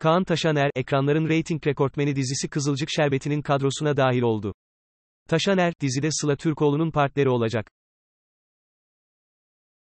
Kaan Taşaner, ekranların reyting rekortmeni dizisi Kızılcık Şerbeti'nin kadrosuna dahil oldu. Taşaner, dizide Sıla Türkoğlu'nun partneri olacak.